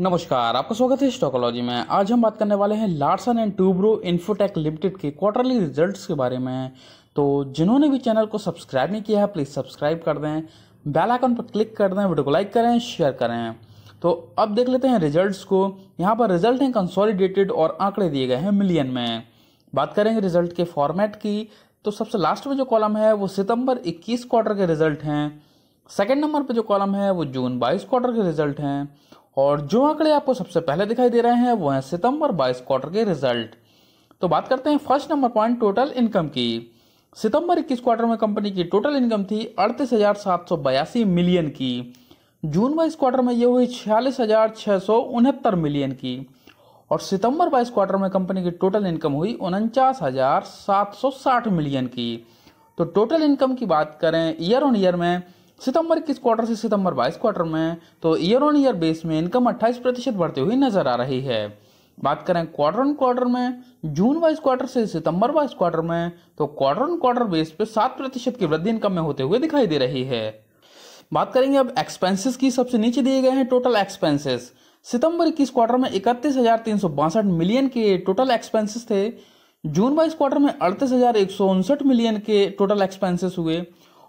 नमस्कार आपका स्वागत है स्टोकोलॉजी में आज हम बात करने वाले हैं Larsen and Toubro Infotech limited के क्वार्टरली रिजल्ट्स के बारे में तो जिन्होंने भी चैनल को सब्सक्राइब नहीं किया है प्लीज़ सब्सक्राइब कर दें बेल आइकन पर क्लिक कर दें वीडियो को लाइक करें शेयर करें तो अब देख लेते हैं रिजल्ट्स को यहाँ पर रिजल्ट हैं कंसोलिडेटेड और आंकड़े दिए गए हैं मिलियन में बात करेंगे रिजल्ट के फॉर्मेट की तो सबसे लास्ट में जो कॉलम है वो सितंबर 21 क्वार्टर के रिजल्ट हैं सेकेंड नंबर पे जो कॉलम है वो जून 22 क्वार्टर के रिजल्ट हैं और जो आंकड़े आपको सबसे पहले दिखाई दे रहे हैं वो हैं सितंबर बाईस क्वार्टर के रिजल्ट तो बात करते हैं first number point total income की सितंबर इक्कीस क्वार्टर में कंपनी की टोटल इनकम थी अड़तीस हज़ार सात सौ बयासी मिलियन की जून बाईस क्वार्टर में ये हुई छियालीस हज़ार छह सौ उनहत्तर मिलियन की और सितंबर बाईस क्वार्टर में कंपनी की टोटल इनकम हुई उनचास हज़ार सात सौ साठ मिलियन की तो टोटल इनकम की बात करें ईयर ऑन ईयर में सितंबर इक्कीस क्वार्टर से सितंबर बाईस क्वार्टर में तो ईयर ऑन ईयर बेस में इनकम अट्ठाईस प्रतिशत बढ़ते हुए नजर आ रही है बात करें क्वार्टर ऑन क्वार्टर में जून वाइज क्वार्टर से सितंबर वाइज क्वार्टर में तो क्वार्टर ऑन क्वार्टर बेस पे सात प्रतिशत की वृद्धि इनकम में होते हुए दिखाई दे रही है बात करेंगे अब एक्सपेंसेस की सबसे नीचे दिए गए हैं टोटल एक्सपेंसेस सितंबर इक्कीस क्वार्टर में इकतीस हजार तीन सौ बासठ मिलियन के टोटल एक्सपेंसेस थे जून वाइज क्वार्टर में अड़तीस हजार एक सौ उनसठ मिलियन के टोटल एक्सपेंसेस हुए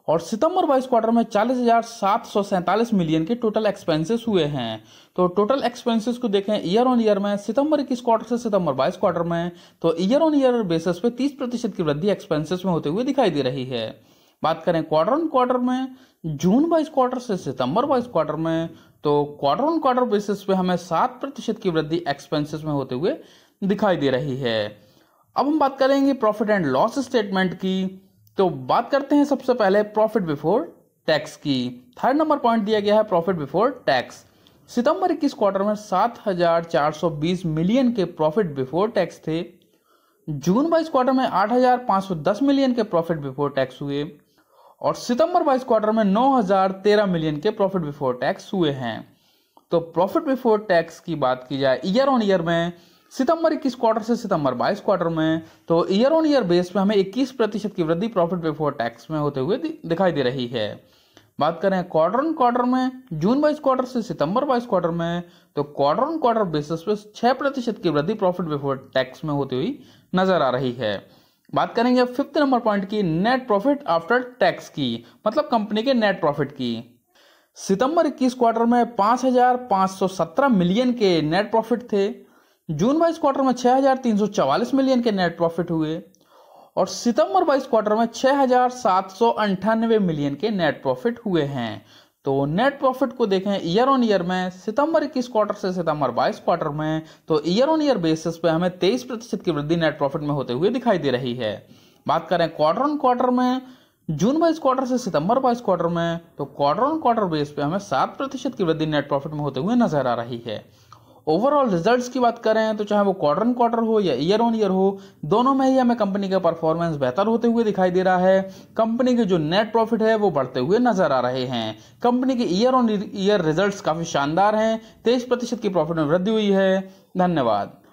और सितंबर वाइस क्वार्टर में चालीस हजार सात सौ सैंतालीस मिलियन के टोटल एक्सपेंसेस हुए हैं तो टोटल एक्सपेंसेस को देखें ईयर ऑन ईयर में सितंबर इक्कीस क्वार्टर से सितंबर बाईस क्वार्टर में तो ईयर ऑन ईयर बेसिस पे 30 प्रतिशत की वृद्धि एक्सपेंसेस में होते हुए दिखाई दे रही है बात करें क्वार्टर ऑन क्वार्टर में जून बाईस क्वार्टर से सितंबर बाईस क्वार्टर में तो क्वार्टर ऑन क्वार्टर बेसिस पे हमें सात प्रतिशत की वृद्धि एक्सपेंसिस में होते हुए दिखाई दे रही है अब हम बात करेंगे प्रॉफिट एंड लॉस स्टेटमेंट की तो बात करते हैं सबसे पहले प्रॉफिट बिफोर टैक्स की थर्ड नंबर पॉइंट दिया गया है प्रॉफिट बिफोर टैक्स सितंबर इक्कीस क्वार्टर में 7,420 मिलियन के प्रॉफिट बिफोर टैक्स थे जून बाईस क्वार्टर में 8,510 मिलियन के प्रॉफिट बिफोर टैक्स हुए और सितंबर बाईस क्वार्टर में 9,013 मिलियन के प्रॉफिट बिफोर टैक्स हुए हैं तो प्रॉफिट बिफोर टैक्स की बात की जाए ईयर ऑन ईयर में सितंबर इक्कीस क्वार्टर से सितंबर बाईस क्वार्टर में तो ईयर ऑन ईयर बेस पे हमें 21 प्रतिशत की वृद्धि प्रॉफिट बिफोर टैक्स में होते हुए दिखाई दे रही है बात करें क्वार्टर ऑन क्वार्टर में जून बाईस क्वार्टर से सितंबर बाईस क्वार्टर में तो क्वार्टर ऑन क्वार्टर बेसिस पे छः प्रतिशत की वृद्धि प्रॉफिट बिफोर टैक्स में होती हुई नजर आ रही है बात करेंगे फिफ्थ नंबर पॉइंट की नेट प्रॉफिट आफ्टर टैक्स की मतलब कंपनी के नेट प्रॉफिट की सितंबर इक्कीस क्वार्टर में 5,517 मिलियन के नेट प्रॉफिट थे जून बाईस क्वार्टर में 6,344 मिलियन के नेट प्रॉफिट हुए और सितंबर बाईस क्वार्टर में छः मिलियन के नेट प्रॉफिट हुए हैं तो नेट प्रॉफिट को देखें ईयर ऑन ईयर में सितंबर इक्कीस क्वार्टर से सितंबर बाईस क्वार्टर में तो ईयर ऑन ईयर बेसिस पे हमें तेईस प्रतिशत की वृद्धि नेट प्रॉफिट में होते हुए दिखाई दे रही है बात करें क्वार्टर ऑन क्वार्टर में जून बाईस क्वार्टर से सितंबर बाईस क्वार्टर में तो क्वार्टर ऑन क्वार्टर बेस पे हमें सात प्रतिशत की वृद्धि नेट प्रॉफिट में होते हुए नजर आ रही है ओवरऑल रिजल्ट्स की बात करें तो चाहे वो क्वार्टर ऑन क्वार्टर हो या ईयर ऑन ईयर हो दोनों में ही हमें कंपनी का परफॉर्मेंस बेहतर होते हुए दिखाई दे रहा है कंपनी के जो नेट प्रॉफिट है वो बढ़ते हुए नजर आ रहे हैं कंपनी के ईयर ऑन ईयर रिजल्ट काफी शानदार हैं तेईस प्रतिशत की प्रॉफिट में वृद्धि हुई है धन्यवाद